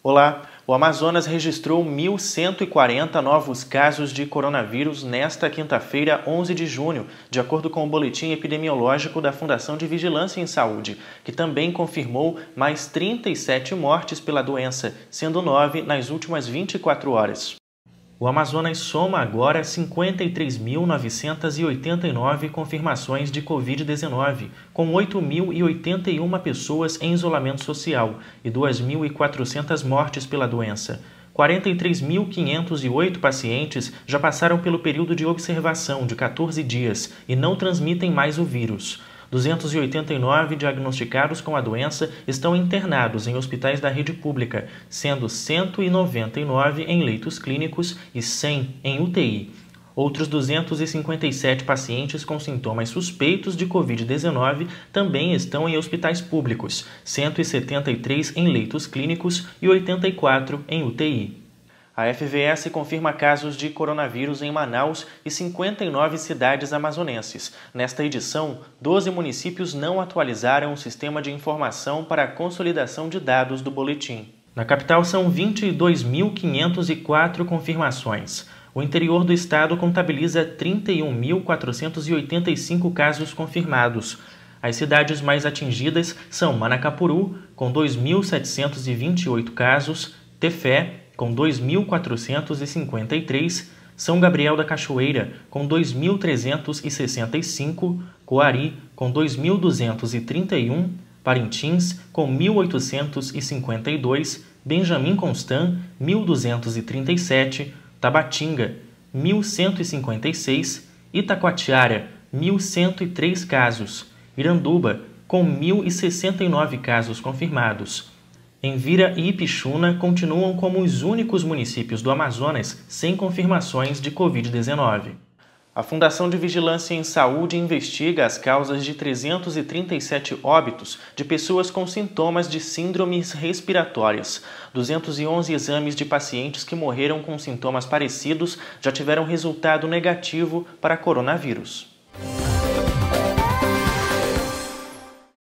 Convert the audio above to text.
Olá! O Amazonas registrou 1.140 novos casos de coronavírus nesta quinta-feira, 11 de junho, de acordo com o boletim epidemiológico da Fundação de Vigilância em Saúde, que também confirmou mais 37 mortes pela doença, sendo nove nas últimas 24 horas. O Amazonas soma agora 53.989 confirmações de Covid-19, com 8.081 pessoas em isolamento social e 2.400 mortes pela doença. 43.508 pacientes já passaram pelo período de observação de 14 dias e não transmitem mais o vírus. 289 diagnosticados com a doença estão internados em hospitais da rede pública, sendo 199 em leitos clínicos e 100 em UTI. Outros 257 pacientes com sintomas suspeitos de Covid-19 também estão em hospitais públicos, 173 em leitos clínicos e 84 em UTI. A FVS confirma casos de coronavírus em Manaus e 59 cidades amazonenses. Nesta edição, 12 municípios não atualizaram o sistema de informação para a consolidação de dados do boletim. Na capital, são 22.504 confirmações. O interior do estado contabiliza 31.485 casos confirmados. As cidades mais atingidas são Manacapuru, com 2.728 casos, Tefé, com 2.453, São Gabriel da Cachoeira, com 2.365, Coari, com 2.231, Parintins, com 1.852, Benjamin Constant, 1.237, Tabatinga, 1.156, Itacoatiara, 1.103 casos, Iranduba, com 1.069 casos confirmados. Envira e Ipixuna continuam como os únicos municípios do Amazonas sem confirmações de Covid-19. A Fundação de Vigilância em Saúde investiga as causas de 337 óbitos de pessoas com sintomas de síndromes respiratórias. 211 exames de pacientes que morreram com sintomas parecidos já tiveram resultado negativo para coronavírus.